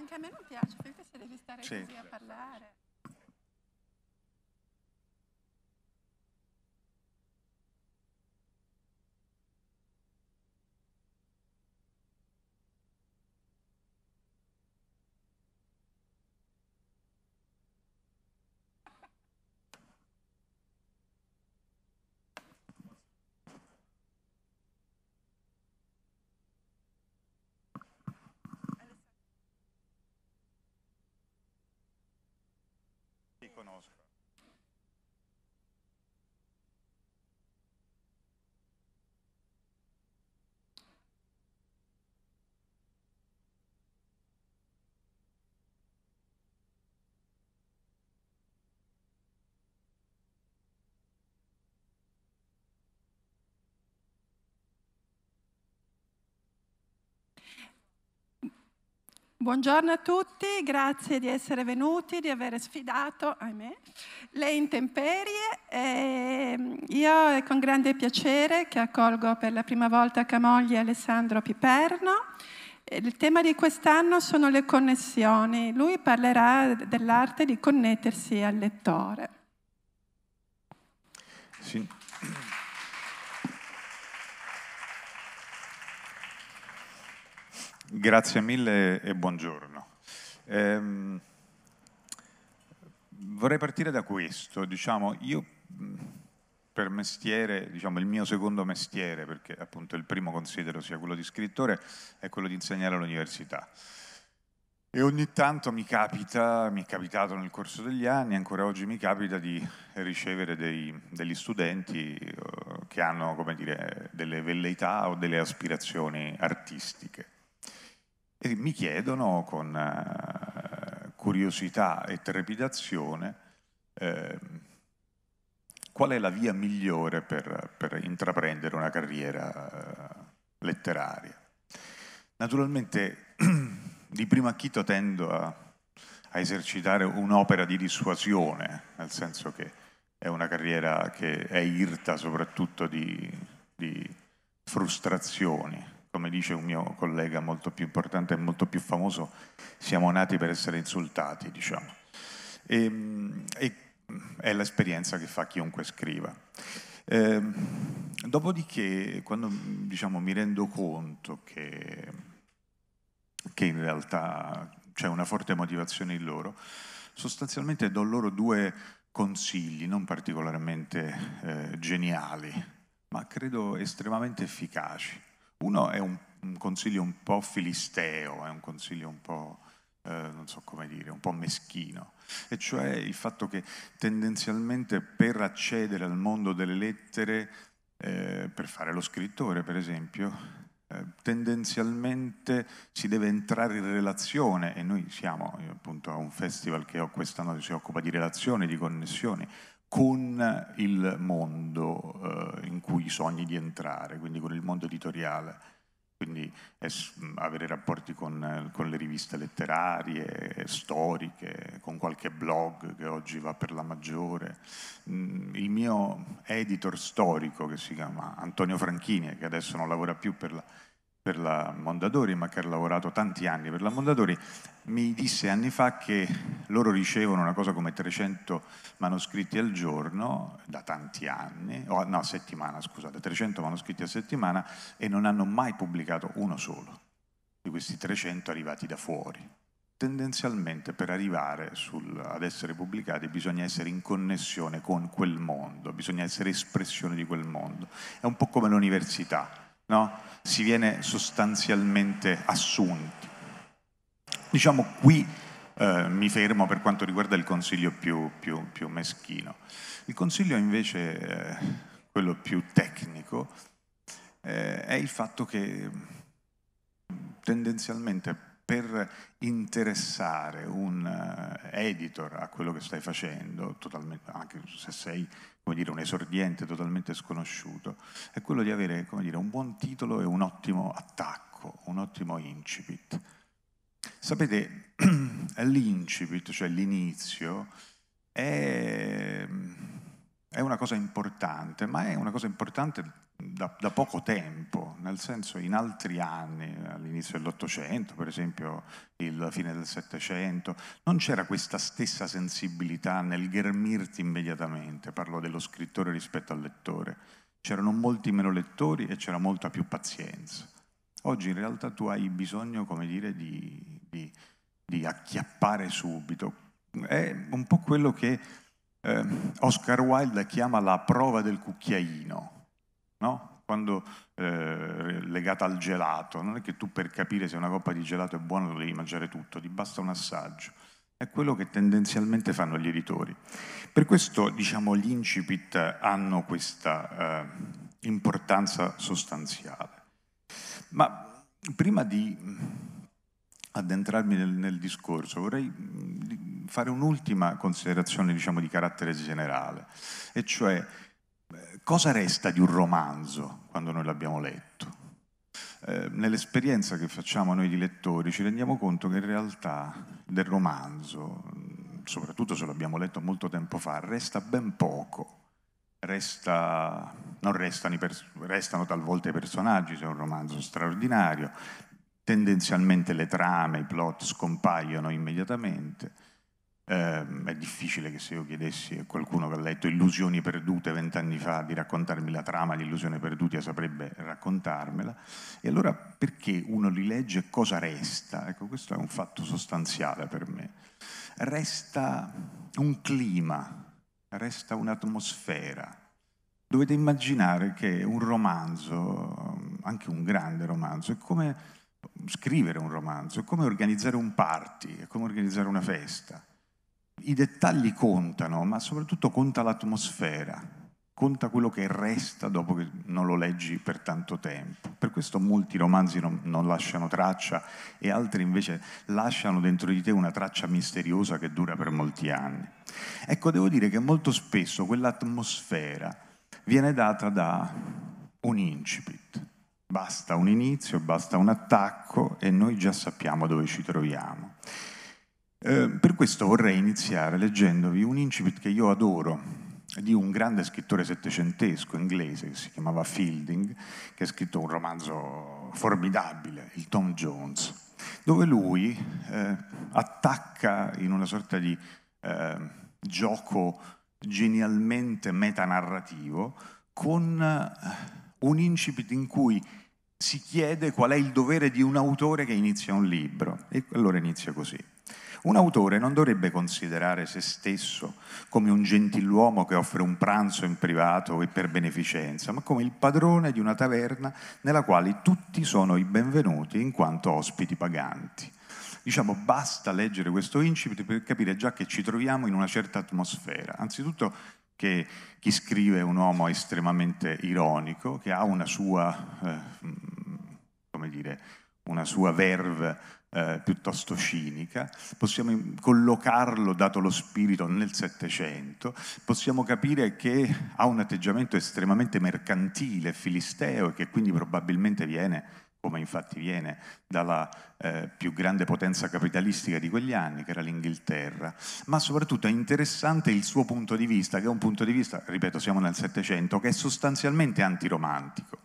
anche a me non piace, perché se devi stare sì. così a parlare. conosco. Buongiorno a tutti, grazie di essere venuti, di aver sfidato, ahimè, le intemperie. E ehm, io è con grande piacere che accolgo per la prima volta Camogli e Alessandro Piperno. Il tema di quest'anno sono le connessioni. Lui parlerà dell'arte di connettersi al lettore. Sì. Grazie mille e buongiorno. Ehm, vorrei partire da questo. Diciamo, io per mestiere, diciamo, il mio secondo mestiere, perché appunto il primo considero sia quello di scrittore, è quello di insegnare all'università. E ogni tanto mi capita, mi è capitato nel corso degli anni, ancora oggi mi capita di ricevere dei, degli studenti eh, che hanno, come dire, delle velleità o delle aspirazioni artistiche. E mi chiedono con eh, curiosità e trepidazione eh, qual è la via migliore per, per intraprendere una carriera eh, letteraria. Naturalmente di primo acchito tendo a, a esercitare un'opera di dissuasione, nel senso che è una carriera che è irta soprattutto di, di frustrazioni, come dice un mio collega molto più importante e molto più famoso, siamo nati per essere insultati, diciamo. E, ehm, e è l'esperienza che fa chiunque scriva. Eh, dopodiché, quando diciamo, mi rendo conto che, che in realtà c'è una forte motivazione in loro, sostanzialmente do loro due consigli, non particolarmente eh, geniali, ma credo estremamente efficaci. Uno è un, un consiglio un po' filisteo, è un consiglio un po'... Uh, non so come dire, un po' meschino, e cioè il fatto che tendenzialmente per accedere al mondo delle lettere, eh, per fare lo scrittore per esempio, eh, tendenzialmente si deve entrare in relazione e noi siamo eh, appunto a un festival che quest'anno si occupa di relazioni, di connessioni, con il mondo eh, in cui sogni di entrare, quindi con il mondo editoriale quindi mm, avere rapporti con, con, le riviste letterarie, storiche, con qualche blog che oggi va per la maggiore. Mm, il mio editor storico che si chiama Antonio Franchini, che adesso non lavora più per la, per la Mondadori, ma che ha lavorato tanti anni per la Mondadori, mi disse anni fa che loro ricevono una cosa come 300 manoscritti al giorno, da tanti anni, o no, settimana, scusate, 300 manoscritti a settimana e non hanno mai pubblicato uno solo di questi 300 arrivati da fuori. Tendenzialmente per arrivare sul, ad essere pubblicati bisogna essere in connessione con quel mondo, bisogna essere espressione di quel mondo. È un po' come l'università, no? Si viene sostanzialmente assunti Diciamo qui eh, mi fermo per quanto riguarda il consiglio più, più, più meschino. Il consiglio invece, eh, quello più tecnico, eh, è il fatto che tendenzialmente per interessare un eh, editor a quello che stai facendo, anche se sei dire, un esordiente totalmente sconosciuto, è quello di avere dire, un buon titolo e un ottimo attacco, un ottimo incipit. Sapete, l'incipit, cioè l'inizio, è, è, una cosa importante, ma è una cosa importante da, da poco tempo, nel senso in altri anni, all'inizio dell'Ottocento, per esempio la fine del Settecento, non c'era questa stessa sensibilità nel ghermirti immediatamente, parlo dello scrittore rispetto al lettore, c'erano molti meno lettori e c'era molta più pazienza. Oggi in realtà tu hai bisogno, come dire, di di, di acchiappare subito. È un po' quello che eh, Oscar Wilde chiama la prova del cucchiaino, no? Quando, eh, legata al gelato, non è che tu per capire se una coppa di gelato è buona lo devi mangiare tutto, ti basta un assaggio. È quello che tendenzialmente fanno gli editori. Per questo, diciamo, gli incipit hanno questa eh, importanza sostanziale. Ma prima di addentrarmi nel, nel discorso, vorrei mm, fare un'ultima considerazione diciamo, di carattere generale, e cioè eh, cosa resta di un romanzo quando noi l'abbiamo letto? Eh, nell'esperienza che facciamo noi di lettori ci rendiamo conto che in realtà del romanzo, mm, soprattutto se l'abbiamo letto molto tempo fa, resta ben poco. Resta, non restano, pers- restano talvolta i personaggi, se è un romanzo straordinario, tendenzialmente le trame, i plot scompaiono immediatamente. Eh, è difficile che se io chiedessi a qualcuno che ha letto Illusioni perdute vent'anni fa di raccontarmi la trama di Illusioni perdute saprebbe raccontarmela. E allora perché uno li legge e cosa resta? Ecco, questo è un fatto sostanziale per me. Resta un clima, resta un'atmosfera. Dovete immaginare che un romanzo, anche un grande romanzo, è come scrivere un romanzo, è come organizzare un party, è come organizzare una festa. I dettagli contano, ma soprattutto conta l'atmosfera, conta quello che resta dopo che non lo leggi per tanto tempo. Per questo molti romanzi non, non, lasciano traccia e altri invece lasciano dentro di te una traccia misteriosa che dura per molti anni. Ecco, devo dire che molto spesso quell'atmosfera viene data da un incipit, Basta un inizio, basta un attacco e noi già sappiamo dove ci troviamo. Eh, per questo vorrei iniziare leggendovi un incipit che io adoro di un grande scrittore settecentesco inglese che si chiamava Fielding, che ha scritto un romanzo formidabile, il Tom Jones, dove lui eh, attacca in una sorta di eh, gioco genialmente metanarrativo con eh, un incipit in cui si chiede qual è il dovere di un autore che inizia un libro. E allora inizia così. Un autore non dovrebbe considerare se stesso come un gentiluomo che offre un pranzo in privato e per beneficenza, ma come il padrone di una taverna nella quale tutti sono i benvenuti in quanto ospiti paganti. Diciamo, basta leggere questo incipit per capire già che ci troviamo in una certa atmosfera. Anzitutto che chi scrive è un uomo estremamente ironico, che ha una sua, eh, mm, come dire, una sua verve eh, piuttosto cinica, possiamo collocarlo, dato lo spirito, nel Settecento, possiamo capire che ha un atteggiamento estremamente mercantile, filisteo e che quindi probabilmente viene come infatti viene dalla eh, più grande potenza capitalistica di quegli anni, che era l'Inghilterra, ma soprattutto è interessante il suo punto di vista, che è un punto di vista, ripeto, siamo nel Settecento, che è sostanzialmente antiromantico.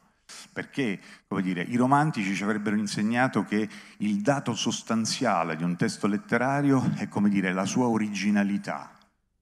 Perché, come dire, i romantici ci avrebbero insegnato che il dato sostanziale di un testo letterario è, come dire, la sua originalità,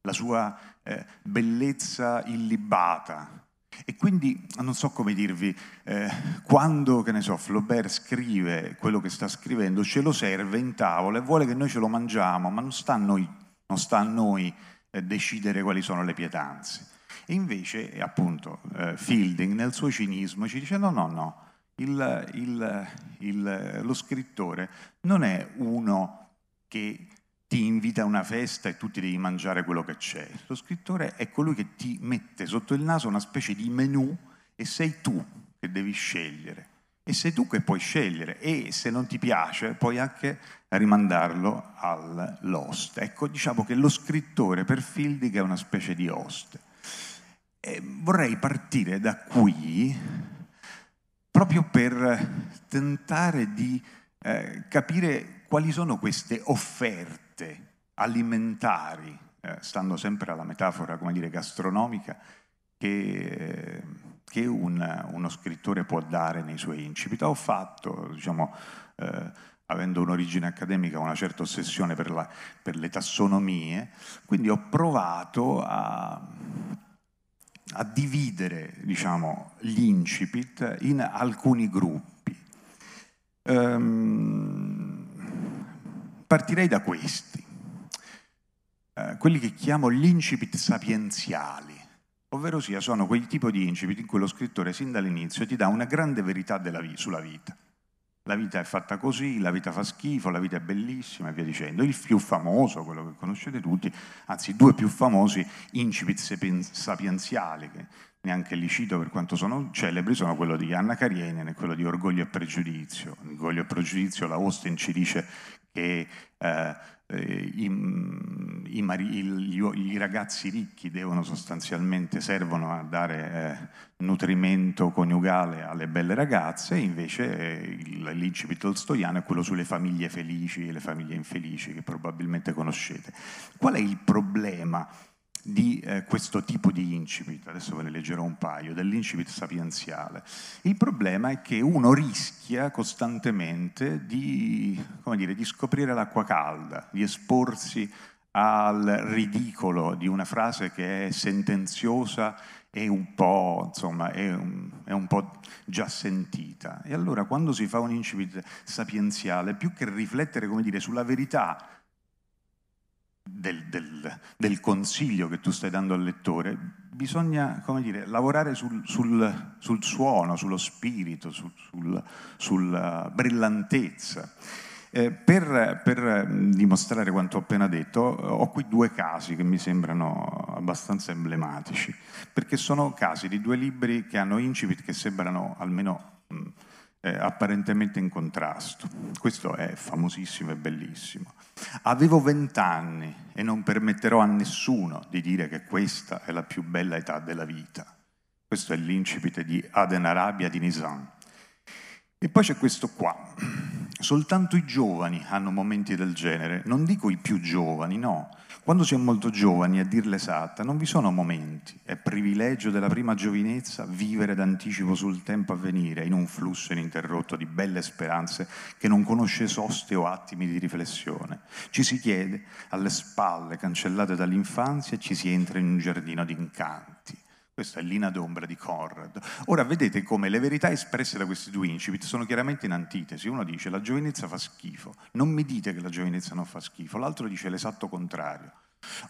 la sua eh, bellezza illibata, e quindi non so come dirvi, eh, quando, che ne so, Flaubert scrive quello che sta scrivendo, ce lo serve in tavola e vuole che noi ce lo mangiamo, ma non sta a noi, sta a noi eh, decidere quali sono le pietanze. E invece, eh, appunto, eh, Fielding nel suo cinismo ci dice no, no, no, il, il, il, lo scrittore non è uno che ti invita a una festa e tu ti devi mangiare quello che c'è. Lo scrittore è colui che ti mette sotto il naso una specie di menù e sei tu che devi scegliere. E sei tu che puoi scegliere e se non ti piace puoi anche rimandarlo all'host. Ecco, diciamo che lo scrittore per Fildig è una specie di host. E vorrei partire da qui proprio per tentare di eh, capire quali sono queste offerte alimentari, eh, stando sempre alla metafora come dire, gastronomica, che, eh, che un, uno scrittore può dare nei suoi incipit. Ho fatto, diciamo, eh, avendo un'origine accademica, una certa ossessione per, la, per le tassonomie, quindi ho provato a, a dividere diciamo, gli incipit in alcuni gruppi. Um, Partirei da questi, eh, quelli che chiamo gli incipit sapienziali, ovvero sia sono quel tipo di incipit in cui lo scrittore sin dall'inizio ti dà una grande verità vi- sulla vita. La vita è fatta così, la vita fa schifo, la vita è bellissima e via dicendo. Il più famoso, quello che conoscete tutti, anzi due più famosi incipit sapienziali, che neanche li cito per quanto sono celebri, sono quello di Anna Karenina e quello di Orgoglio e Pregiudizio. Orgoglio e Pregiudizio, la Austin ci dice che eh, eh i, mm, i, i, i, ragazzi ricchi devono sostanzialmente servono a dare eh, nutrimento coniugale alle belle ragazze, invece eh, l'incipit tolstoiano è quello sulle famiglie felici e le famiglie infelici che probabilmente conoscete. Qual è il problema? di eh, questo tipo di incipit, adesso ve ne leggerò un paio, dell'incipit sapienziale. Il problema è che uno rischia costantemente di, dire, di scoprire l'acqua calda, di esporsi al ridicolo di una frase che è sentenziosa e un po', insomma, è un, è un, po' già sentita. E allora quando si fa un incipit sapienziale, più che riflettere, come dire, sulla verità del, del, del, consiglio che tu stai dando al lettore, bisogna dire, lavorare sul, sul, sul, suono, sullo spirito, sul, sulla uh, brillantezza. Eh, per, per, mm, dimostrare quanto ho appena detto, ho qui due casi che mi sembrano abbastanza emblematici, perché sono casi di due libri che hanno incipit che sembrano almeno... Mh, mm, eh, apparentemente in contrasto. Questo è famosissimo e bellissimo. Avevo vent'anni e non permetterò a nessuno di dire che questa è la più bella età della vita. Questo è l'incipite di Aden Arabia di Nizam. E poi c'è questo qua. Soltanto i giovani hanno momenti del genere. Non dico i più giovani, no. Quando si è molto giovani, a dirla esatta, non vi sono momenti, è privilegio della prima giovinezza vivere d'anticipo sul tempo a venire, in un flusso ininterrotto di belle speranze che non conosce soste o attimi di riflessione. Ci si chiede alle spalle cancellate dall'infanzia e ci si entra in un giardino di incanti. Questa è l'ina d'ombra di Conrad. Ora vedete come le verità espresse da questi due incipit sono chiaramente in antitesi. Uno dice la giovinezza fa schifo, non mi dite che la giovinezza non fa schifo, l'altro dice l'esatto contrario.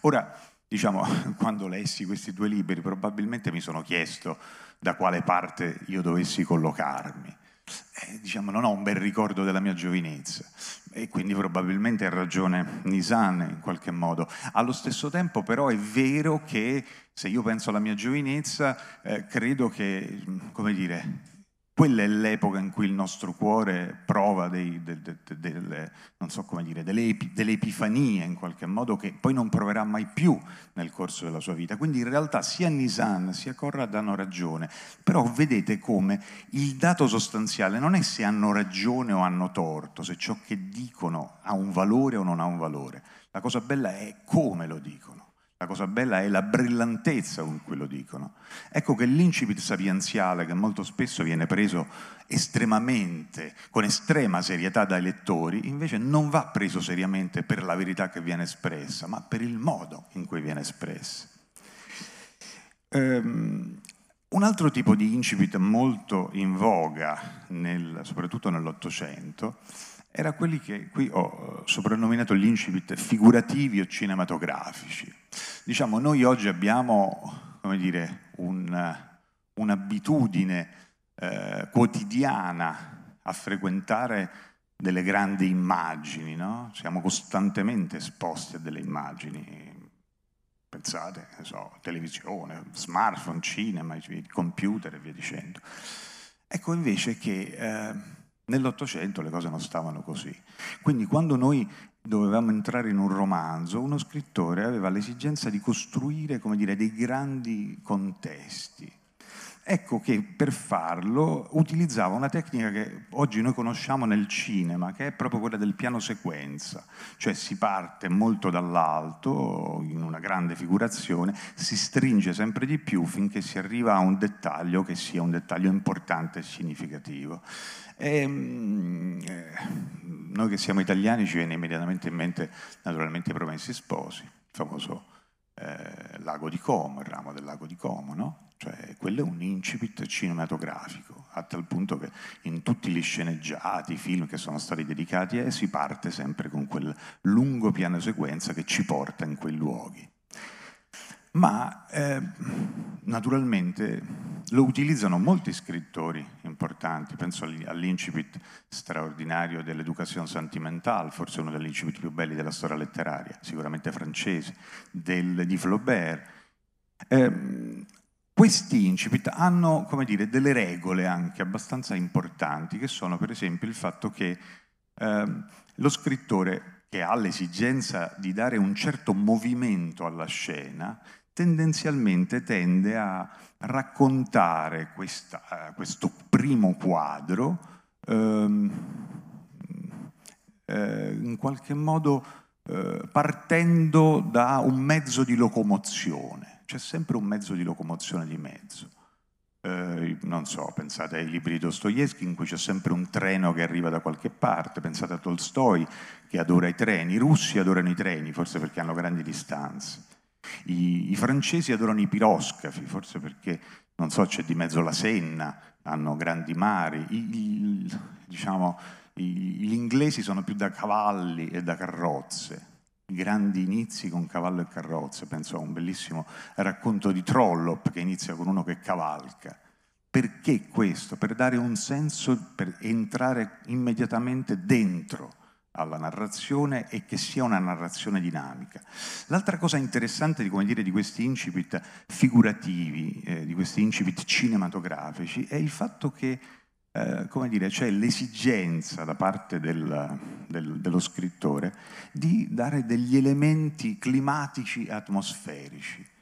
Ora, diciamo, quando lessi questi due libri probabilmente mi sono chiesto da quale parte io dovessi collocarmi eh, diciamo, non ho un bel ricordo della mia giovinezza e quindi probabilmente ha ragione Nisan in qualche modo. Allo stesso tempo però è vero che se io penso alla mia giovinezza eh, credo che, come dire, quella è l'epoca in cui il nostro cuore prova dei, de, de, de, delle, so dire, delle, epi, delle epifanie in qualche modo che poi non proverà mai più nel corso della sua vita. Quindi in realtà sia Nisan sia Corrad hanno ragione, però vedete come il dato sostanziale non è se hanno ragione o hanno torto, se ciò che dicono ha un valore o non ha un valore. La cosa bella è come lo dicono la cosa bella è la brillantezza con cui lo dicono. Ecco che l'incipit sapienziale, che molto spesso viene preso estremamente, con estrema serietà dai lettori, invece non va preso seriamente per la verità che viene espressa, ma per il modo in cui viene espressa. Um, un altro tipo di incipit molto in voga, nel, soprattutto nell'Ottocento, era quelli che qui ho eh, soprannominato gli incipit figurativi o cinematografici. Diciamo, noi oggi abbiamo, come dire, un, eh, un'abitudine eh, quotidiana a frequentare delle grandi immagini, no? siamo costantemente esposti a delle immagini, pensate, so, televisione, smartphone, cinema, computer e via dicendo. Ecco invece che eh, Nell'Ottocento le cose non stavano così. Quindi quando noi dovevamo entrare in un romanzo, uno scrittore aveva l'esigenza di costruire come dire, dei grandi contesti. Ecco che per farlo utilizzava una tecnica che oggi noi conosciamo nel cinema, che è proprio quella del piano sequenza, cioè si parte molto dall'alto in una grande figurazione, si stringe sempre di più finché si arriva a un dettaglio che sia un dettaglio importante e significativo. E, ehm, noi che siamo italiani ci viene immediatamente in mente naturalmente i promessi sposi, il famoso eh, lago di Como, il ramo del lago di Como, no? Cioè, quello è un incipit cinematografico, a tal punto che in tutti gli sceneggiati, i film che sono stati dedicati, eh, si parte sempre con quel lungo piano sequenza che ci porta in quei luoghi ma eh, naturalmente lo utilizzano molti scrittori importanti, penso all'incipit straordinario dell'Education sentimentale, forse uno degli incipit più belli della storia letteraria, sicuramente francese, del, di Flaubert. Eh, questi incipit hanno, come dire, delle regole anche abbastanza importanti, che sono per esempio il fatto che eh, lo scrittore che ha l'esigenza di dare un certo movimento alla scena tendenzialmente tende a raccontare questa, questo primo quadro ehm, eh, in qualche modo eh, partendo da un mezzo di locomozione. C'è sempre un mezzo di locomozione di mezzo. Eh, non so, pensate ai libri di Dostoevsky in cui c'è sempre un treno che arriva da qualche parte, pensate a Tolstoi che adora i treni, i russi adorano i treni, forse perché hanno grandi distanze. I, I, francesi adorano i piroscafi, forse perché, non so, c'è di mezzo la Senna, hanno grandi mari. I, i, diciamo, gli inglesi sono più da cavalli e da carrozze. Grandi inizi con cavallo e carrozze. Penso a un bellissimo racconto di Trollope che inizia con uno che cavalca. Perché questo? Per dare un senso, per entrare immediatamente dentro alla narrazione e che sia una narrazione dinamica. L'altra cosa interessante di, dire, di questi incipit figurativi, eh, di questi incipit cinematografici, è il fatto che eh, c'è l'esigenza da parte del, del, dello scrittore di dare degli elementi climatici e atmosferici.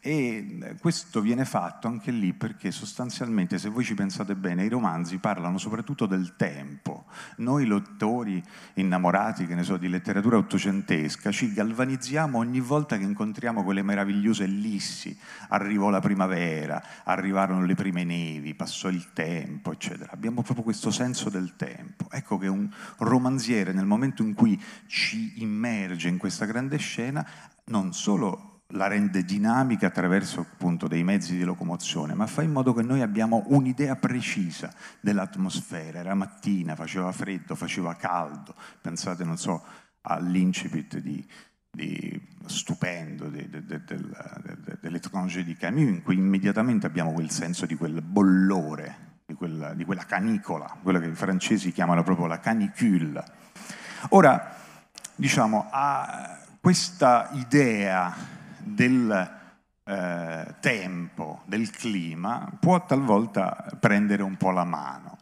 E eh, questo viene fatto anche lì perché sostanzialmente, se voi ci pensate bene, i romanzi parlano soprattutto del tempo. Noi lottori innamorati, che ne so, di letteratura ottocentesca, ci galvanizziamo ogni volta che incontriamo quelle meravigliose ellissi. Arrivò la primavera, arrivarono le prime nevi, passò il tempo, eccetera. Abbiamo proprio questo senso del tempo. Ecco che un romanziere, nel momento in cui ci immerge in questa grande scena, non solo la rende dinamica attraverso appunto dei mezzi di locomozione, ma fa in modo che noi abbiamo un'idea precisa dell'atmosfera. Era mattina, faceva freddo, faceva caldo. Pensate, non so, all'incipit di, di stupendo de, de, de, dell'Étranger di Camus, in cui immediatamente abbiamo quel senso di quel bollore, di quella, di quella canicola, quella che i francesi chiamano proprio la canicule. Ora, diciamo, a questa idea del eh, tempo, del clima, può talvolta prendere un po' la mano.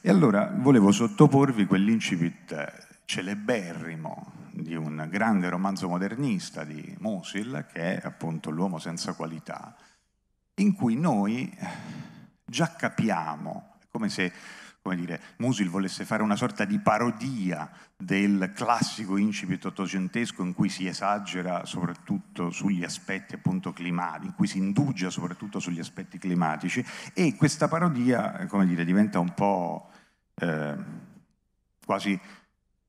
E allora volevo sottoporvi quell'incipit celeberrimo di un grande romanzo modernista di Musil, che è appunto L'uomo senza qualità, in cui noi già capiamo, come se come dire, Musil volesse fare una sorta di parodia del classico incipit ottocentesco in cui si esagera soprattutto sugli aspetti appunto climatici, in cui si indugia soprattutto sugli aspetti climatici e questa parodia, come dire, diventa un po' eh, quasi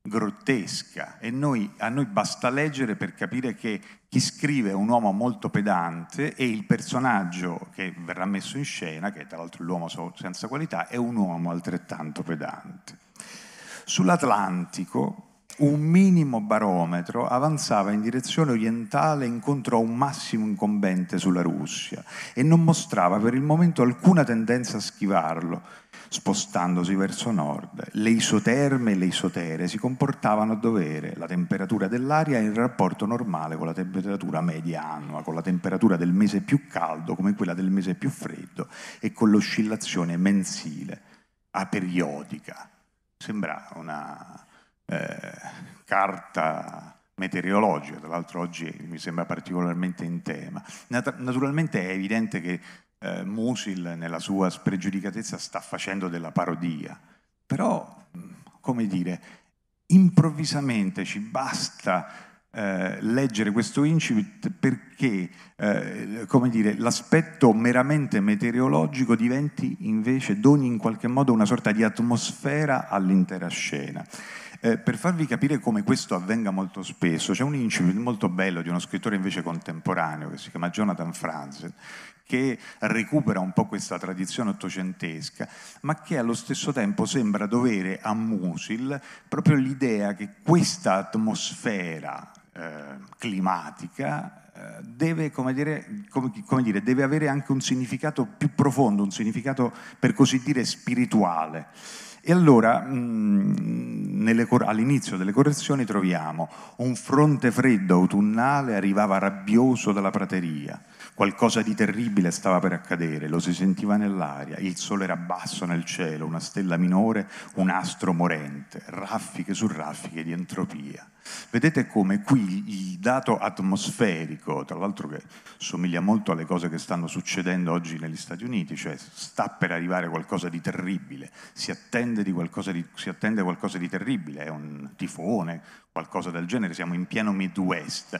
grottesca e noi, a noi basta leggere per capire che chi scrive è un uomo molto pedante e il personaggio che verrà messo in scena, che è tra l'altro l'uomo senza qualità, è un uomo altrettanto pedante. Sull'Atlantico un minimo barometro avanzava in direzione orientale incontro a un massimo incombente sulla Russia e non mostrava per il momento alcuna tendenza a schivarlo, spostandosi verso nord. Le isoterme e le isotere si comportavano a dovere, la temperatura dell'aria in rapporto normale con la temperatura media annua, con la temperatura del mese più caldo come quella del mese più freddo e con l'oscillazione mensile, aperiodica. Sembra una eh, carta meteorologica, tra l'altro oggi mi sembra particolarmente in tema. Naturalmente è evidente che eh, Musil nella sua spregiudicatezza sta facendo della parodia, però, mm, come dire, improvvisamente ci basta eh, leggere questo incipit perché eh, come dire, l'aspetto meramente meteorologico diventi invece, doni in qualche modo una sorta di atmosfera all'intera scena. Eh, per farvi capire come questo avvenga molto spesso, c'è un incipit molto bello di uno scrittore invece contemporaneo che si chiama Jonathan Franzen, che recupera un po' questa tradizione ottocentesca, ma che allo stesso tempo sembra dovere a Musil proprio l'idea che questa atmosfera eh, climatica eh, Deve, come dire, come, come dire, deve, avere anche un significato più profondo, un significato per così dire spirituale. E allora mh, mm, nelle, all'inizio delle correzioni troviamo un fronte freddo autunnale arrivava rabbioso dalla prateria, Qualcosa di terribile stava per accadere, lo si sentiva nell'aria, il sole era basso nel cielo, una stella minore, un astro morente, raffiche su raffiche di entropia. Vedete come qui il dato atmosferico, tra l'altro che somiglia molto alle cose che stanno succedendo oggi negli Stati Uniti, cioè sta per arrivare qualcosa di terribile, si attende, di qualcosa, di, si attende qualcosa di terribile, è un tifone, qualcosa del genere, siamo in pieno Midwest,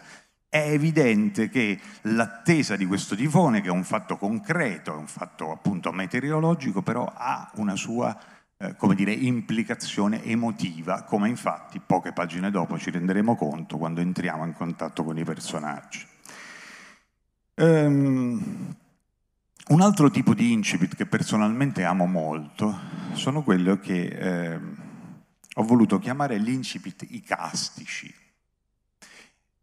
è evidente che l'attesa di questo tifone, che è un fatto concreto, è un fatto appunto meteorologico, però ha una sua eh, come dire, implicazione emotiva, come infatti poche pagine dopo ci renderemo conto quando entriamo in contatto con i personaggi. Um, un altro tipo di incipit che personalmente amo molto sono quello che eh, ho voluto chiamare l'incipit icastici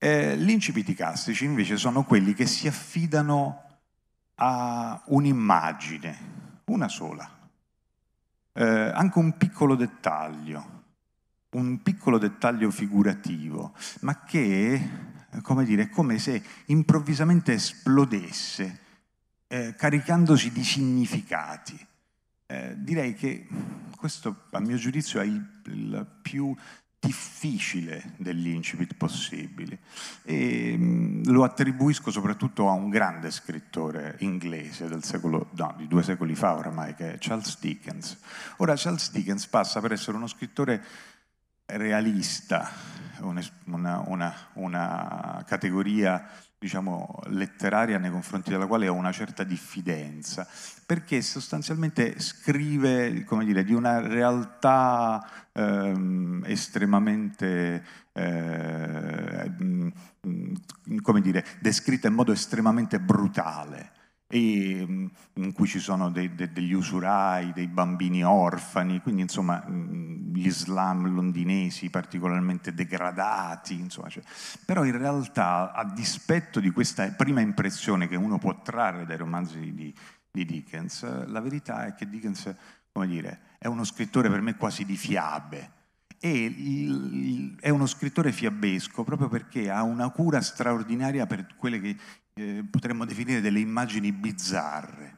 eh, gli incipiti castici invece sono quelli che si affidano a un'immagine, una sola, eh, anche un piccolo dettaglio, un piccolo dettaglio figurativo, ma che, eh, come dire, è come se improvvisamente esplodesse, eh, caricandosi di significati. Eh, direi che questo, a mio giudizio, è il, il più difficile dell'incipit possibile e ehm, lo attribuisco soprattutto a un grande scrittore inglese secolo, no, di due secoli fa oramai che è Charles Dickens. Ora Charles Dickens passa per essere uno scrittore realista, una, una, una categoria diciamo, letteraria nei confronti della quale ho una certa diffidenza, perché sostanzialmente scrive dire, di una realtà ehm, estremamente, ehm, come dire, descritta in modo estremamente brutale e, mm, in cui ci sono de, de, degli usurai, dei bambini orfani, quindi insomma mm, gli slam londinesi particolarmente degradati, insomma, cioè. però in realtà a dispetto di questa prima impressione che uno può trarre dai romanzi di, di Dickens, la verità è che Dickens, come dire, è uno scrittore per me quasi di fiabe, e è uno scrittore fiabesco proprio perché ha una cura straordinaria per quelle che eh, potremmo definire delle immagini bizzarre.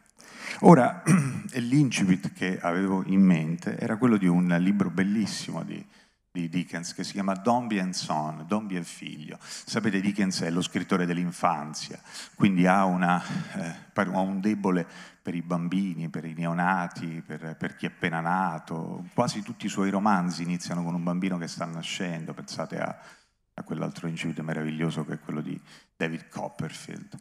Ora, l'incipit che avevo in mente era quello di un libro bellissimo di, di Dickens che si chiama Dombey and Son, Dombey e figlio. Sapete, Dickens è lo scrittore dell'infanzia, quindi ha, una, eh, un debole per i bambini, per i neonati, per, per, chi è appena nato. Quasi tutti i suoi romanzi iniziano con un bambino che sta nascendo, pensate a a quell'altro incipit meraviglioso che è quello di David Copperfield.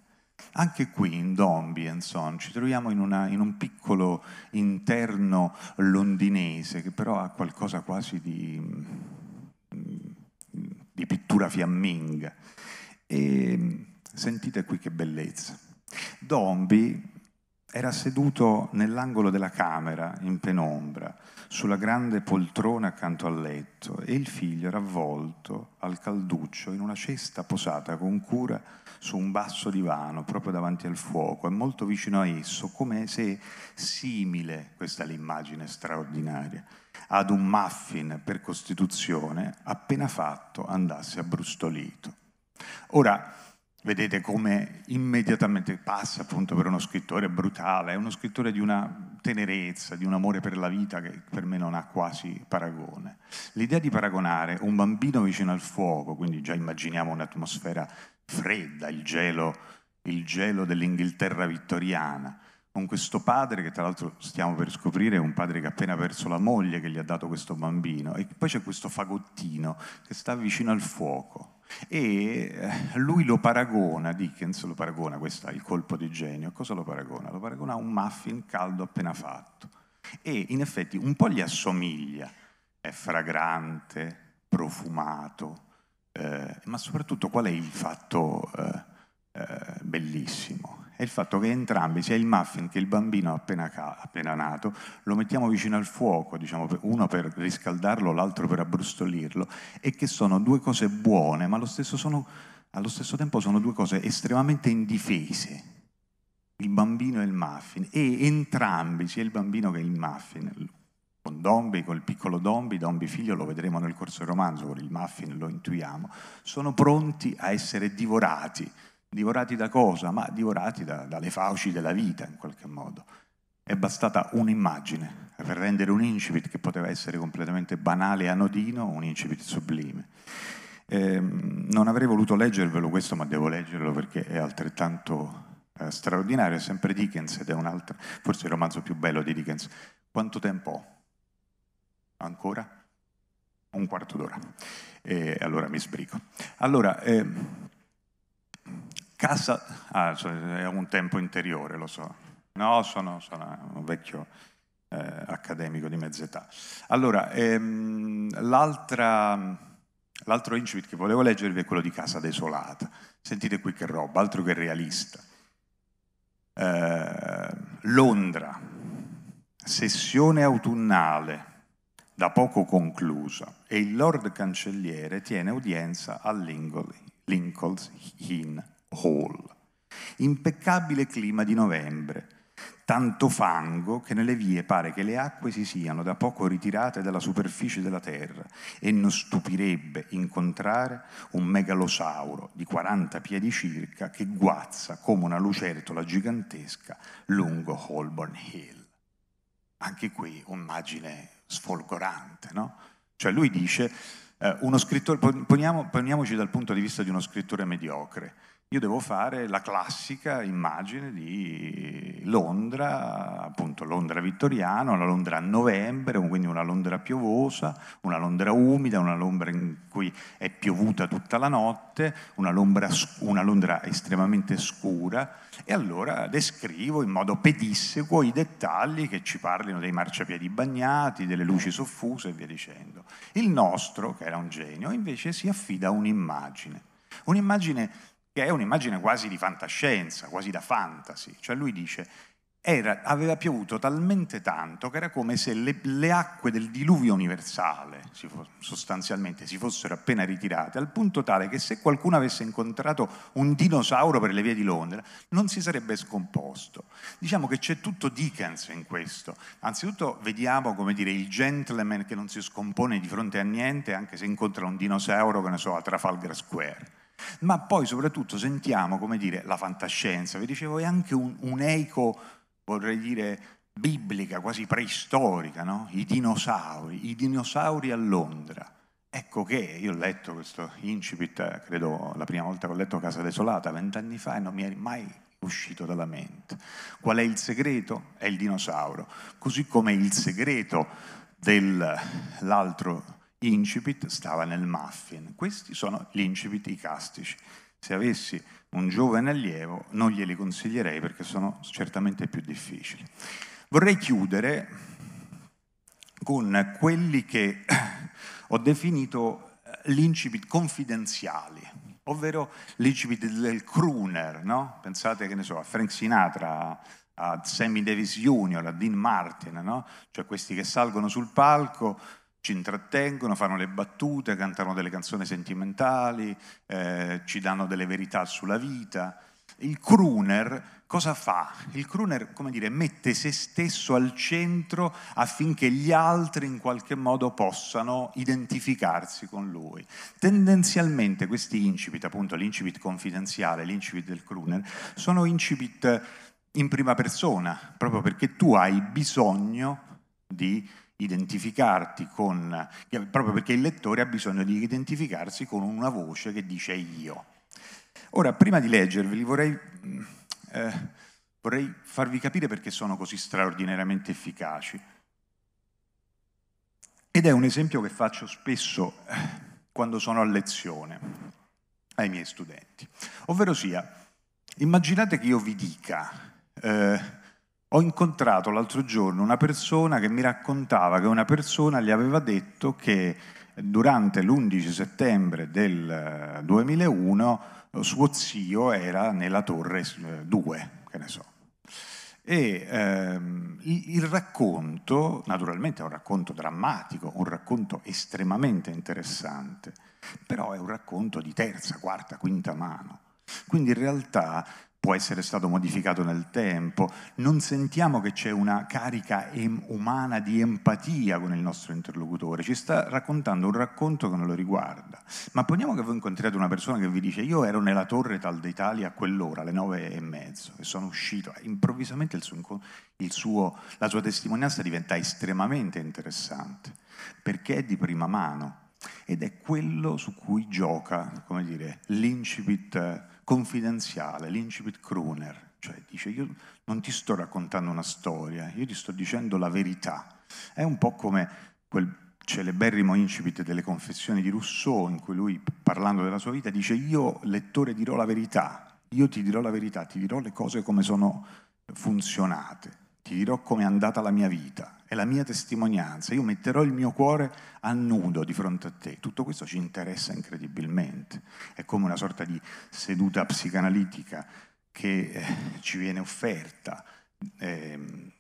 Anche qui in Dombey and Son ci troviamo in, una, in, un piccolo interno londinese che però ha qualcosa quasi di, mm, di pittura fiamminga. E sentite qui che bellezza. Dombey era seduto nell'angolo della camera in penombra, sulla grande poltrona accanto al letto e il figlio era avvolto al calduccio in una cesta posata con cura su un basso divano proprio davanti al fuoco e molto vicino a esso, come se simile, questa è l'immagine straordinaria, ad un muffin per costituzione appena fatto andasse abbrustolito. Ora, Vedete come immediatamente passa appunto per uno scrittore brutale, è uno scrittore di una tenerezza, di un amore per la vita che per me non ha quasi paragone. L'idea di paragonare un bambino vicino al fuoco, quindi già immaginiamo un'atmosfera fredda, il gelo, il gelo dell'Inghilterra vittoriana, con questo padre che tra l'altro stiamo per scoprire è un padre che ha appena perso la moglie che gli ha dato questo bambino e poi c'è questo fagottino che sta vicino al fuoco e eh, lui lo paragona, Dickens lo paragona, questo è il colpo di genio, cosa lo paragona? Lo paragona a un muffin caldo appena fatto. E in effetti un po' gli assomiglia, è fragrante, profumato, eh, ma soprattutto qual è il fatto eh, eh, bellissimo? è il fatto che entrambi, sia il muffin che il bambino appena, appena nato, lo mettiamo vicino al fuoco, diciamo, uno per riscaldarlo, l'altro per abbrustolirlo, e che sono due cose buone, ma allo stesso, sono, allo stesso tempo sono due cose estremamente indifese. Il bambino e il muffin, e entrambi, sia il bambino che il muffin, con Dombi, col piccolo Dombi, Dombi figlio, lo vedremo nel corso del romanzo, con il muffin lo intuiamo, sono pronti a essere divorati Divorati da cosa? Ma divorati da, dalle fauci della vita in qualche modo. È bastata un'immagine per rendere un incipit che poteva essere completamente banale e anodino, un incipit sublime. Eh, non avrei voluto leggervelo questo, ma devo leggerlo perché è altrettanto eh, straordinario. È sempre Dickens ed è un altro, forse il romanzo più bello di Dickens. Quanto tempo ho? Ancora? Un quarto d'ora. E allora mi sbrigo. Allora, eh, Casa, ah, cioè è un tempo interiore, lo so. No, sono, sono un vecchio eh, accademico di mezz'età. Allora, ehm, l'altro incipit che volevo leggervi è quello di Casa Desolata. Sentite qui che roba, altro che realista. Eh, Londra, sessione autunnale, da poco conclusa, e il Lord Cancelliere tiene udienza a Lincoln's Inn Hall. Impeccabile clima di novembre, tanto fango che nelle vie pare che le acque si siano da poco ritirate dalla superficie della terra e non stupirebbe incontrare un megalosauro di 40 piedi circa che guazza come una lucertola gigantesca lungo Holborn Hill. Anche qui un'immagine sfolgorante, no? Cioè lui dice, eh, uno scrittore, poniamo, poniamoci dal punto di vista di uno scrittore mediocre, io devo fare la classica immagine di Londra, appunto Londra vittoriana, una Londra a novembre, quindi una Londra piovosa, una Londra umida, una Londra in cui è piovuta tutta la notte, una Londra, una Londra estremamente scura e allora descrivo in modo pedissequo i dettagli che ci parlino dei marciapiedi bagnati, delle luci soffuse e via dicendo. Il nostro, che era un genio, invece si affida a un'immagine, un'immagine che è un'immagine quasi di fantascienza, quasi da fantasy. Cioè lui dice, era, aveva piovuto talmente tanto che era come se le, le acque del diluvio universale, si fo, sostanzialmente, si fossero appena ritirate, al punto tale che se qualcuno avesse incontrato un dinosauro per le vie di Londra, non si sarebbe scomposto. Diciamo che c'è tutto Dickens in questo. Anzitutto vediamo, come dire, il gentleman che non si scompone di fronte a niente, anche se incontra un dinosauro, che ne so, a Trafalgar Square ma poi soprattutto sentiamo, come dire, la fantascienza, vi dicevo, è anche un, un eco, vorrei dire, biblica, quasi preistorica, no? I dinosauri, i dinosauri a Londra. Ecco che io ho letto questo incipit, credo la prima volta che ho letto Casa Desolata, vent'anni fa, e non mi è mai uscito dalla mente. Qual è il segreto? È il dinosauro. Così come il segreto dell'altro incipit stava nel muffin. Questi sono gli incipit icastici. Se avessi un giovane allievo non glieli consiglierei perché sono certamente più difficili. Vorrei chiudere con quelli che ho definito eh, l'incipit confidenziali, ovvero l'incipit del crooner, no? Pensate che ne so, a Frank Sinatra, a Sammy Davis Jr., a Dean Martin, no? Cioè questi che salgono sul palco ci intrattengono, fanno le battute, cantano delle canzoni sentimentali, eh, ci danno delle verità sulla vita. Il crooner cosa fa? Il crooner, come dire, mette se stesso al centro affinché gli altri in qualche modo possano identificarsi con lui. Tendenzialmente questi incipit, appunto l'incipit confidenziale, l'incipit del crooner, sono incipit in prima persona, proprio perché tu hai bisogno di identificarti con, proprio perché il lettore ha bisogno di identificarsi con una voce che dice io. Ora, prima di leggerveli vorrei, mm, eh, vorrei farvi capire perché sono così straordinariamente efficaci. Ed è un esempio che faccio spesso eh, quando sono a lezione ai miei studenti. Ovvero sia, immaginate che io vi dica, eh, ho incontrato l'altro giorno una persona che mi raccontava che una persona gli aveva detto che durante l'11 settembre del 2001 eh, eh, suo zio era nella torre 2, eh, che ne so. E ehm, il racconto, naturalmente è un racconto drammatico, un racconto estremamente interessante, però è un racconto di terza, quarta, quinta mano. Quindi in realtà può essere stato modificato nel tempo, non sentiamo che c'è una carica em- umana di empatia con il nostro interlocutore, ci sta raccontando un racconto che non lo riguarda. Ma poniamo che voi incontrate una persona che vi dice io ero nella torre tal d'Italia a quell'ora, alle nove e mezzo, e sono uscito, improvvisamente il suo, il suo, la sua testimonianza diventa estremamente interessante, perché è di prima mano ed è quello su cui gioca, come dire, l'incipit confidenziale, l'incipit crooner, cioè dice io non ti sto raccontando una storia, io ti sto dicendo la verità. È un po' come quel celeberrimo incipit delle confessioni di Rousseau in cui lui parlando della sua vita dice io lettore dirò la verità, io ti dirò la verità, ti dirò le cose come sono funzionate, ti dirò come è andata la mia vita, è la mia testimonianza, io metterò il mio cuore a nudo di fronte a te. Tutto questo ci interessa incredibilmente, è come una sorta di seduta psicanalitica che eh, ci viene offerta eh,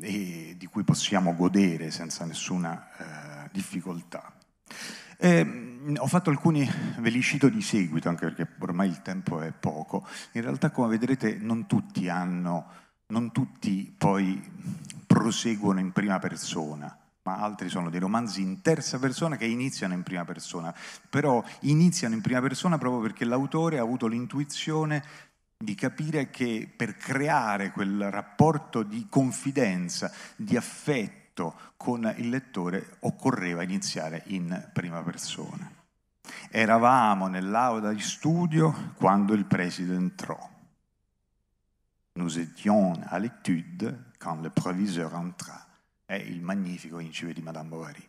e di cui possiamo godere senza nessuna eh, difficoltà. E, ehm, ho fatto alcuni, ve li cito di seguito, anche perché ormai il tempo è poco. In realtà, come vedrete, non tutti hanno, non tutti poi proseguono in prima persona, ma altri sono dei romanzi in terza persona che iniziano in prima persona, però iniziano in prima persona proprio perché l'autore ha avuto l'intuizione di capire che per creare quel rapporto di confidenza, di affetto, con il lettore occorreva iniziare in prima persona. Eravamo nell'aula di studio quando il preside entrò. Nous étions à l'étude quand le proviseur entra. È il magnifico incipit di Madame Bovary.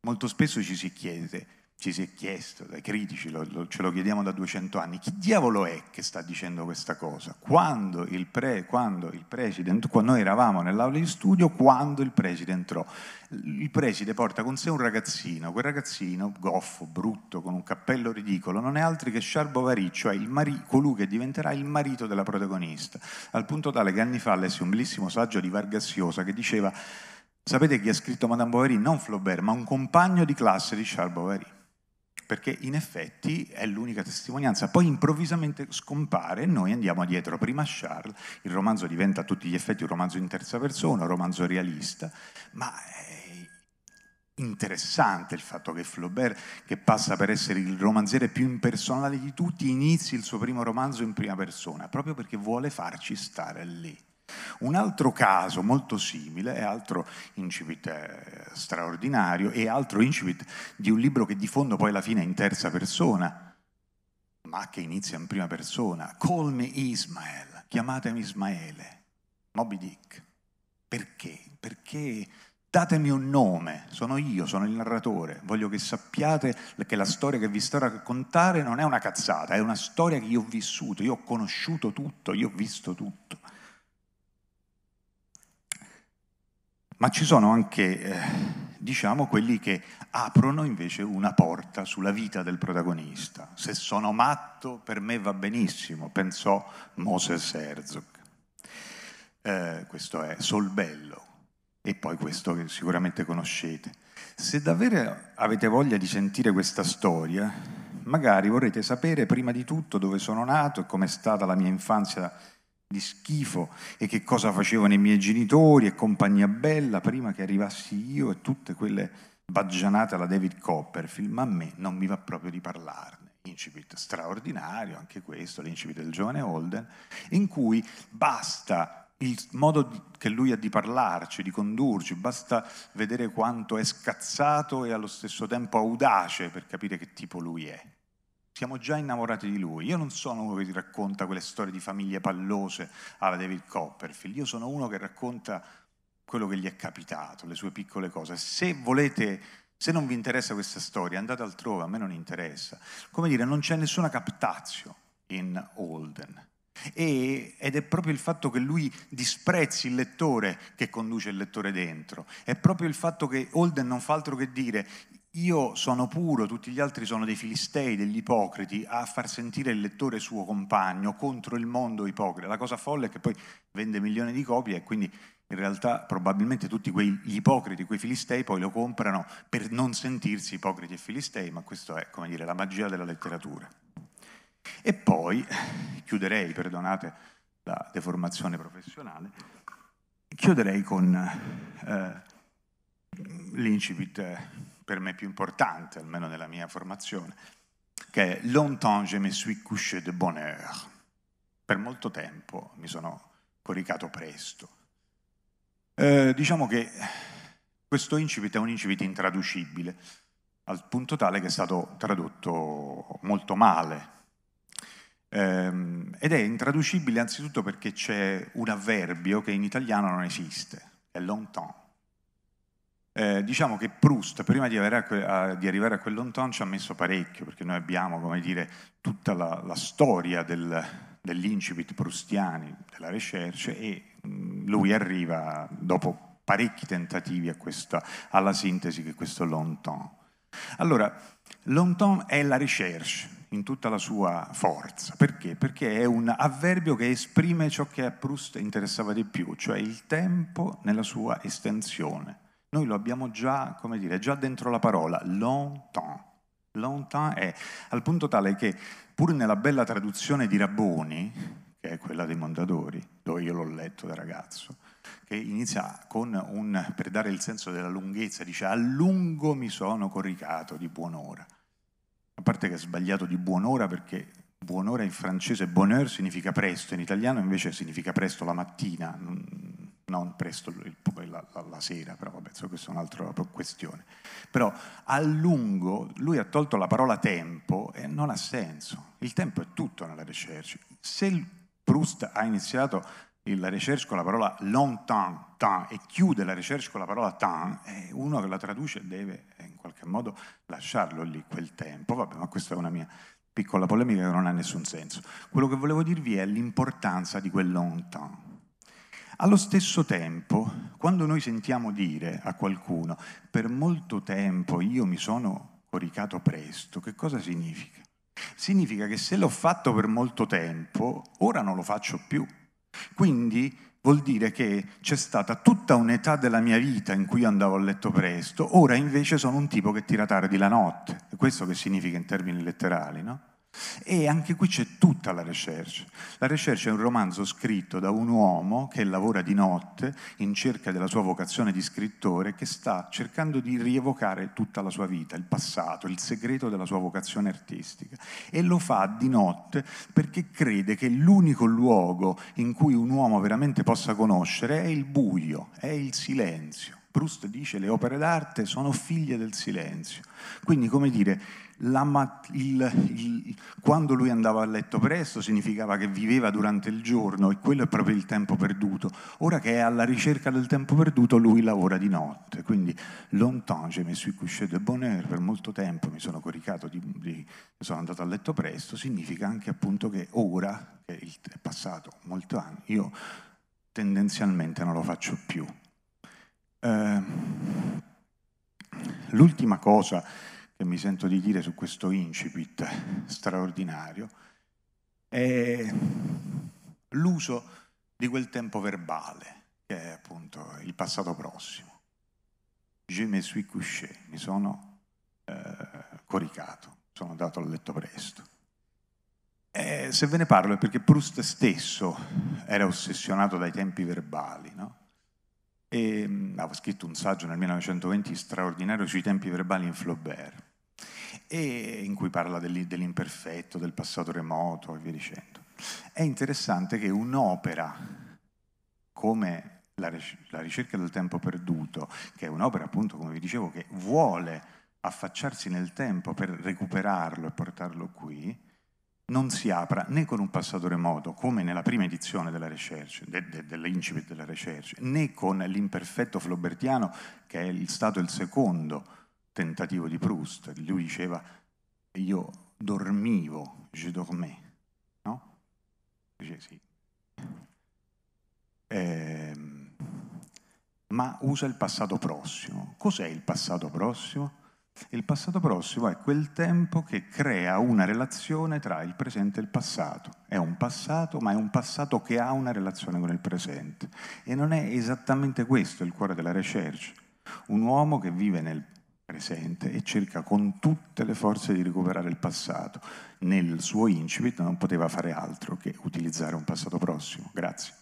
Molto spesso ci si chiede ci si è chiesto dai critici, lo, lo, ce lo chiediamo da 200 anni, chi diavolo è che sta dicendo questa cosa? Quando il, pre, quando il preside, quando noi eravamo nell'aula di studio, quando il preside entrò, il preside porta con sé un ragazzino, quel ragazzino goffo, brutto, con un cappello ridicolo, non è altro che Charles Bovary, cioè mari, colui che diventerà il marito della protagonista, al punto tale che anni fa lesse un bellissimo saggio di Vargassiosa che diceva, sapete chi ha scritto Madame Bovary? Non Flaubert, ma un compagno di classe di Charles Bovary perché in effetti è l'unica testimonianza. Poi improvvisamente scompare e noi andiamo dietro. Prima Charles, il romanzo diventa a tutti gli effetti un romanzo in terza persona, un romanzo realista, ma è interessante il fatto che Flaubert, che passa per essere il romanziere più impersonale di tutti, inizi il suo primo romanzo in prima persona, proprio perché vuole farci stare lì. Un altro caso molto simile è altro incipit eh, straordinario e altro incipit di un libro che di fondo poi alla fine è in terza persona, ma che inizia in prima persona. Call me Ismael, chiamatemi Ismaele, Moby Dick. Perché? Perché datemi un nome, sono io, sono il narratore, voglio che sappiate che la storia che vi sto a raccontare non è una cazzata, è una storia che io ho vissuto, io ho conosciuto tutto, io ho visto tutto. ma ci sono anche, eh, diciamo, quelli che aprono invece una porta sulla vita del protagonista. Se sono matto, per me va benissimo, pensò Moses Herzog. Eh, questo è Solbello, e poi questo che sicuramente conoscete. Se davvero avete voglia di sentire questa storia, magari vorrete sapere prima di tutto dove sono nato e com'è stata la mia infanzia di schifo e che cosa facevano i miei genitori e compagnia bella prima che arrivassi io e tutte quelle baggianate alla David Copperfield, ma a me non mi va proprio di parlarne. Incipit straordinario, anche questo, l'incipit del giovane Holden, in cui basta il modo che lui ha di parlarci, di condurci, basta vedere quanto è scazzato e allo stesso tempo audace per capire che tipo lui è siamo già innamorati di lui. Io non sono uno che ti racconta quelle storie di famiglie pallose alla ah, David Copperfield, io sono uno che racconta quello che gli è capitato, le sue piccole cose. Se volete, se non vi interessa questa storia, andate altrove, a me non interessa. Come dire, non c'è nessuna captazio in Holden. E, ed è proprio il fatto che lui disprezzi il lettore che conduce il lettore dentro, è proprio il fatto che Holden non fa altro che dire io sono puro, tutti gli altri sono dei filistei, degli ipocriti, a far sentire il lettore suo compagno contro il mondo ipocrita. La cosa folle è che poi vende milioni di copie e quindi in realtà probabilmente tutti quegli ipocriti, quei filistei poi lo comprano per non sentirsi ipocriti e filistei, ma questa è, come dire, la magia della letteratura. E poi, chiuderei, perdonate la deformazione professionale, chiuderei con eh, l'incipit per me più importante, almeno nella mia formazione, che è Longtemps je me suis couché de bonheur. Per molto tempo mi sono coricato presto. Eh, diciamo che questo incipit è un incipit intraducibile, al punto tale che è stato tradotto molto male. Ehm, ed è intraducibile anzitutto perché c'è un avverbio che in italiano non esiste, è long eh, diciamo che Proust, prima di, a a, di arrivare a quel Lonton, ci ha messo parecchio, perché noi abbiamo, come dire, tutta la, la storia del, dell'incipit proustiani, della ricerca, e lui arriva dopo parecchi tentativi questa, alla sintesi che questo Lonton. Allora, Lonton è la ricerca in tutta la sua forza. Perché? Perché è un avverbio che esprime ciò che a Proust interessava di più, cioè il tempo nella sua estensione noi lo abbiamo già, come dire, già dentro la parola, longtemps. Longtemps è al punto tale che pur nella bella traduzione di Rabboni, che è quella dei Mondadori, dove io l'ho letto da ragazzo, che inizia con un, per dare il senso della lunghezza, dice a lungo mi sono coricato di buon'ora. A parte che è sbagliato di buon'ora perché buon'ora in francese bonheur significa presto, in italiano invece significa presto la mattina, non presto la, la, la, sera, però vabbè, so questa è un'altra questione. Però a lungo lui ha tolto la parola tempo e non ha senso. Il tempo è tutto nella ricerca. Se Proust ha iniziato la ricerca con la parola longtemps, temps, e chiude la ricerca con la parola temps, eh, uno che la traduce deve eh, in qualche modo lasciarlo lì quel tempo. Vabbè, ma questa è una mia piccola polemica che non ha nessun senso. Quello che volevo dirvi è l'importanza di quel longtemps allo stesso tempo, quando noi sentiamo dire a qualcuno per molto tempo io mi sono coricato presto, che cosa significa? Significa che se l'ho fatto per molto tempo, ora non lo faccio più. Quindi vuol dire che c'è stata tutta un'età della mia vita in cui andavo a letto presto, ora invece sono un tipo che tira tardi la notte. È questo che significa in termini letterali, no? E anche qui c'è tutta la recherche. La recherche è un romanzo scritto da un uomo che lavora di notte in cerca della sua vocazione di scrittore, che sta cercando di rievocare tutta la sua vita, il passato, il segreto della sua vocazione artistica. E lo fa di notte perché crede che l'unico luogo in cui un uomo veramente possa conoscere è il buio, è il silenzio. Proust dice che le opere d'arte sono figlie del silenzio. Quindi, come dire, mat- il, il, quando lui andava a letto presto significava che viveva durante il giorno e quello è proprio il tempo perduto. Ora che è alla ricerca del tempo perduto, lui lavora di notte. Quindi, longtemps, j'ai messo il coucher de bonheur, per molto tempo mi sono coricato, di, di, sono andato a letto presto, significa anche appunto che ora, che è passato molti anni, io tendenzialmente non lo faccio più. Eh, l'ultima cosa che mi sento di dire su questo incipit straordinario è l'uso di quel tempo verbale, che è appunto il passato prossimo. Je me suis couché, mi sono eh, coricato, sono andato a letto presto. E se ve ne parlo è perché Proust stesso era ossessionato dai tempi verbali, no? e ehm, aveva ah, scritto un saggio nel 1920 straordinario sui tempi verbali in Flaubert, in cui parla dell'imperfetto, del passato remoto e via dicendo. È interessante che un'opera come la, ricerca del tempo perduto, che è un'opera appunto, come vi dicevo, che vuole affacciarsi nel tempo per recuperarlo e portarlo qui, non si apra né con un passato remoto, come nella prima edizione della research, de, de, dell'incipit della Recherche, né con l'imperfetto flobertiano, che è stato il secondo tentativo di Proust. Lui diceva, io dormivo, je dormais, no? Dice sì. Eh, ma usa il passato prossimo. Cos'è il passato prossimo? Il passato prossimo è quel tempo che crea una relazione tra il presente e il passato. È un passato, ma è un passato che ha una relazione con il presente. E non è esattamente questo il cuore della recherche. Un uomo che vive nel presente e cerca con tutte le forze di recuperare il passato. Nel suo incipit non poteva fare altro che utilizzare un passato prossimo. Grazie.